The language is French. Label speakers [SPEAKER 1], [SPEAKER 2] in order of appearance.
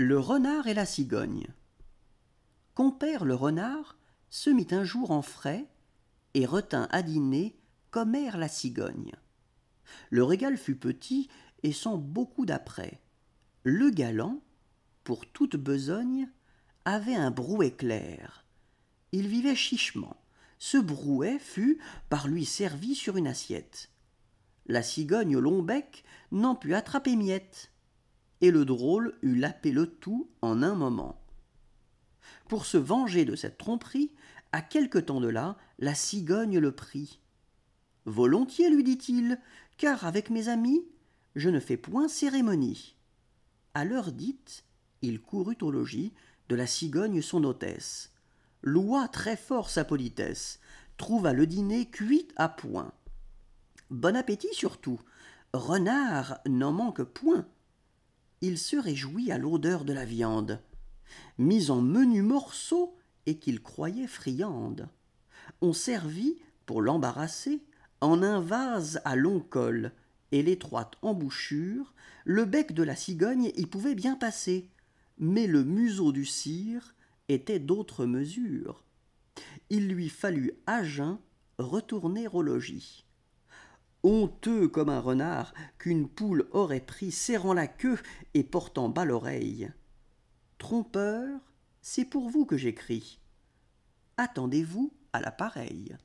[SPEAKER 1] Le renard et la cigogne. Compère le renard se mit un jour en frais et retint à dîner commère la cigogne. Le régal fut petit et sans beaucoup d'après. Le galant, pour toute besogne, avait un brouet clair. Il vivait chichement. Ce brouet fut par lui servi sur une assiette. La cigogne au long bec n'en put attraper miette et le drôle eut lapé le tout en un moment. Pour se venger de cette tromperie, à quelque temps de là, la cigogne le prit. Volontiers, lui dit-il, car avec mes amis, je ne fais point cérémonie. À l'heure dite, il courut au logis de la cigogne son hôtesse, loua très fort sa politesse, trouva le dîner cuit à point. Bon appétit surtout, renard n'en manque point il se réjouit à l'odeur de la viande, mise en menus morceaux et qu'il croyait friande. On servit, pour l'embarrasser, en un vase à long col, et l'étroite embouchure, le bec de la cigogne y pouvait bien passer, mais le museau du cire était d'autre mesure. Il lui fallut à jeun retourner au logis honteux comme un renard qu'une poule aurait pris serrant la queue et portant bas l'oreille Trompeur, c'est pour vous que j'écris attendez-vous à l'appareil.